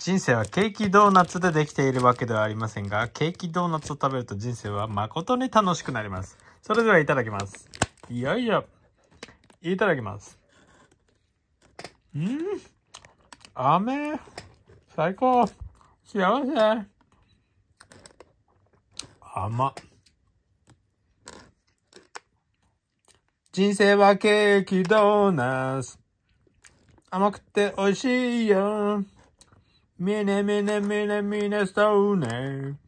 人生はケーキドーナツでできているわけではありませんが、ケーキドーナツを食べると人生は誠に楽しくなります。それではいただきます。いやいや、いただきます。んー雨最高幸せ甘人生はケーキドーナツ甘くて美味しいよ Mine, mine, mine, mine, stone.